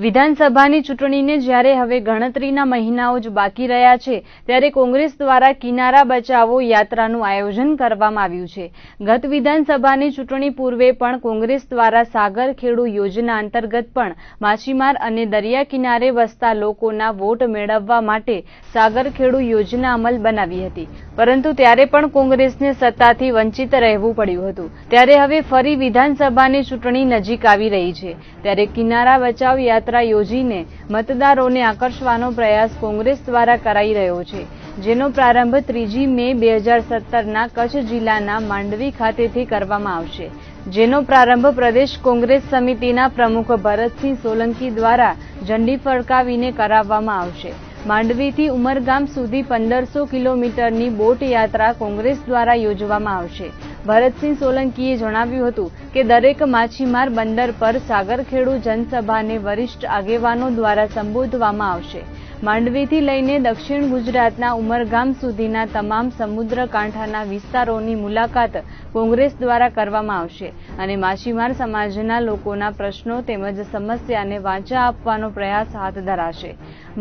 વિધાનસભાની ચૂંટણીને જ્યારે હવે ગણતરીના મહિનાઓ જ બાકી રહ્યા છે ત્યારે કોંગ્રેસ દ્વારા કિનારા બચાવો યાત્રાનું આયોજન કરવામાં આવ્યું છે ગત વિધાનસભાની ચૂંટણી પૂર્વે પણ કોંગ્રેસ દ્વારા સાગર ખેડૂ યોજના અંતર્ગત પણ માછીમાર અને દરિયા કિનારે વસતા લોકોના વોટ મેળવવા માટે સાગર ખેડુ યોજના અમલ બનાવી હતી પરંતુ ત્યારે પણ કોંગ્રેસને સત્તાથી વંચિત રહેવું પડ્યું હતું ત્યારે હવે ફરી વિધાનસભાની ચૂંટણી નજીક આવી રહી છે ત્યારે કિનારા બચાવ યાત્રા યાત્રા યોજીને મતદારોને આકર્ષવાનો પ્રયાસ કોંગ્રેસ દ્વારા કરાઈ રહ્યો છે જેનો પ્રારંભ ત્રીજી મે બે હજાર કચ્છ જિલ્લાના માંડવી ખાતેથી કરવામાં આવશે જેનો પ્રારંભ પ્રદેશ કોંગ્રેસ સમિતિના પ્રમુખ ભરતસિંહ સોલંકી દ્વારા ઝંડી ફરકાવીને કરાવવામાં આવશે માંડવીથી ઉમરગામ સુધી પંદરસો કિલોમીટરની બોટ યાત્રા કોંગ્રેસ દ્વારા યોજવામાં આવશે ભરતસિંહ સોલંકીએ જણાવ્યું હતું કે દરેક માછીમાર બંદર પર સાગરખેડુ જનસભાને વરિષ્ઠ આગેવાનો દ્વારા સંબોધવામાં આવશે માંડવીથી લઈને દક્ષિણ ગુજરાતના ઉમરગામ સુધીના તમામ સમુદ્ર કાંઠાના વિસ્તારોની મુલાકાત કોંગ્રેસ દ્વારા કરવામાં આવશે અને માછીમાર સમાજના લોકોના પ્રશ્નો તેમજ સમસ્યાને વાંચા આપવાનો પ્રયાસ હાથ ધરાશે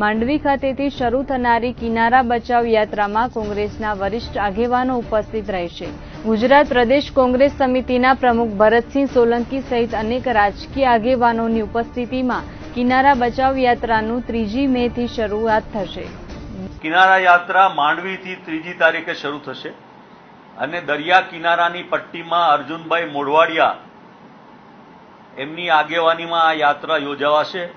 માંડવી ખાતેથી શરૂ થનારી કિનારા બચાવ યાત્રામાં કોંગ્રેસના વરિષ્ઠ આગેવાનો ઉપસ્થિત રહેશે ગુજરાત પ્રદેશ કોંગ્રેસ સમિતિના પ્રમુખ ભરતસિંહ સોલંકી સહિત અનેક રાજકીય આગેવાનોની ઉપસ્થિતિમાં કિનારા બચાવ યાત્રાનું ત્રીજી મે થી શરૂઆત થશે કિનારા યાત્રા માંડવીથી ત્રીજી તારીખે શરૂ થશે અને દરિયા કિનારાની પટ્ટીમાં અર્જુનભાઈ મોઢવાડિયા એમની આગેવાનીમાં આ યાત્રા યોજાવાશે